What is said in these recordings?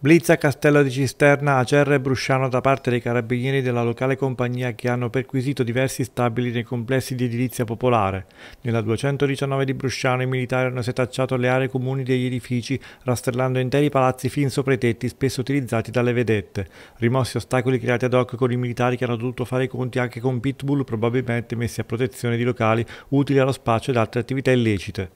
Blitz a Castello di Cisterna, Acerra e Brusciano da parte dei carabinieri della locale compagnia che hanno perquisito diversi stabili nei complessi di edilizia popolare. Nella 219 di Brusciano i militari hanno setacciato le aree comuni degli edifici, rastrellando interi palazzi fin sopra i tetti, spesso utilizzati dalle vedette. Rimossi ostacoli creati ad hoc con i militari che hanno dovuto fare i conti anche con pitbull, probabilmente messi a protezione di locali utili allo spaccio ed altre attività illecite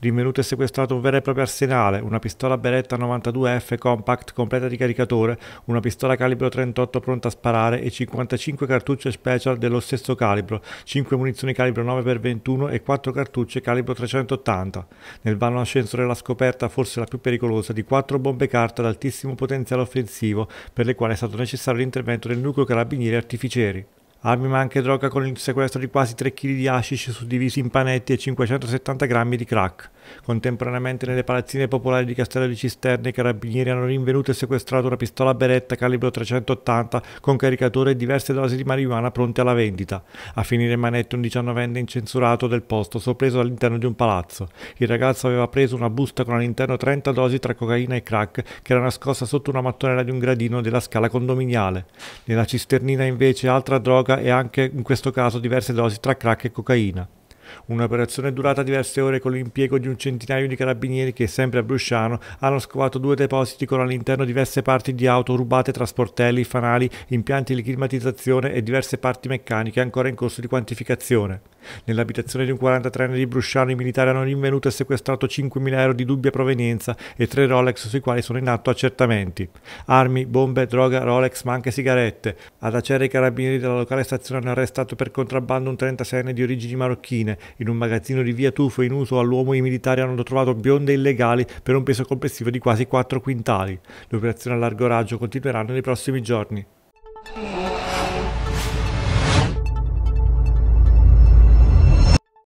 rinvenuto e sequestrato un vero e proprio arsenale, una pistola Beretta 92F compact completa di caricatore, una pistola calibro 38 pronta a sparare e 55 cartucce special dello stesso calibro, 5 munizioni calibro 9x21 e 4 cartucce calibro 380. Nel vano ascensore la scoperta forse la più pericolosa di 4 bombe carta ad altissimo potenziale offensivo per le quali è stato necessario l'intervento del nucleo carabinieri artificieri armi ma anche droga con il sequestro di quasi 3 kg di hashish suddivisi in panetti e 570 grammi di crack. Contemporaneamente nelle palazzine popolari di Castello di Cisterne i carabinieri hanno rinvenuto e sequestrato una pistola beretta calibro 380 con caricatore e diverse dosi di marijuana pronte alla vendita. A finire in manette un diciannovenne incensurato del posto, sorpreso all'interno di un palazzo. Il ragazzo aveva preso una busta con all'interno 30 dosi tra cocaina e crack che era nascosta sotto una mattonella di un gradino della scala condominiale. Nella cisternina invece altra droga e anche in questo caso diverse dosi tra crack e cocaina. Un'operazione durata diverse ore con l'impiego di un centinaio di carabinieri che, sempre a Brusciano, hanno scovato due depositi con all'interno diverse parti di auto rubate tra sportelli, fanali, impianti di climatizzazione e diverse parti meccaniche ancora in corso di quantificazione. Nell'abitazione di un 43enne di Brusciano i militari hanno rinvenuto e sequestrato 5.000 euro di dubbia provenienza e tre Rolex sui quali sono in atto accertamenti. Armi, bombe, droga, Rolex ma anche sigarette. Ad Acere i carabinieri della locale stazione hanno arrestato per contrabbando un 36enne di origini marocchine. In un magazzino di via Tufo in uso all'uomo i militari hanno trovato bionde illegali per un peso complessivo di quasi 4 quintali. Le operazioni a largo raggio continueranno nei prossimi giorni.